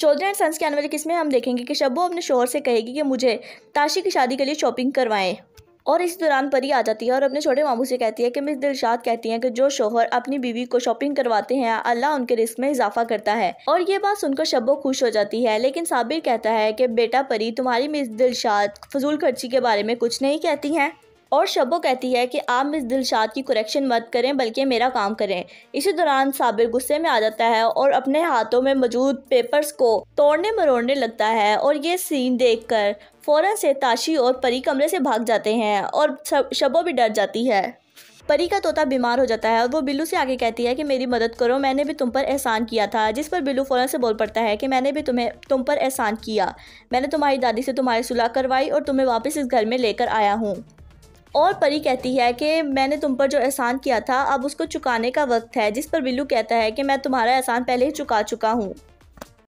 Chaudhary and sons के आने वाले किस्में हम देखेंगे कि शब्बो अपने शोहर से कहेगी कि मुझे ताशी की शादी के लिए शॉपिंग करवाएं और इस दौरान परी आ जाती है और अपने छोटे मामू से कहती है कि मिस दिलशाद कहती हैं कि जो शोहर अपनी बीवी को शॉपिंग करवाते हैं अल्लाह उनके रिस्क में इजाफा करता है और ये बात सुनकर शब्बो खुश हो जाती है लेकिन साबिर कहता है कि बेटा परी तुम्हारी मिस दिलशाद फजूल खर्ची के बारे में कुछ नहीं कहती हैं और शबो कहती है कि आप मिस दिलशाद की कुरेक्शन मत करें बल्कि मेरा काम करें इसी दौरान साबिर गुस्से में आ जाता है और अपने हाथों में मौजूद पेपर्स को तोड़ने मरोड़ने लगता है और ये सीन देखकर फौरन से ताशी और परी कमरे से भाग जाते हैं और शबो भी डर जाती है परी का तोता बीमार हो जाता है और वो बिल्लू से आगे कहती है कि मेरी मदद करो मैंने भी तुम पर एहसान किया था जिस पर बिल्लू फ़ौरन से बोल पड़ता है कि मैंने भी तुम्हें तुम पर एहसान किया मैंने तुम्हारी दादी से तुम्हारी सुलह करवाई और तुम्हें वापस इस घर में लेकर आया हूँ और परी कहती है कि मैंने तुम पर जो एहसान किया था अब उसको चुकाने का वक्त है जिस पर बिल्लू कहता है कि मैं तुम्हारा एहसान पहले ही चुका चुका हूँ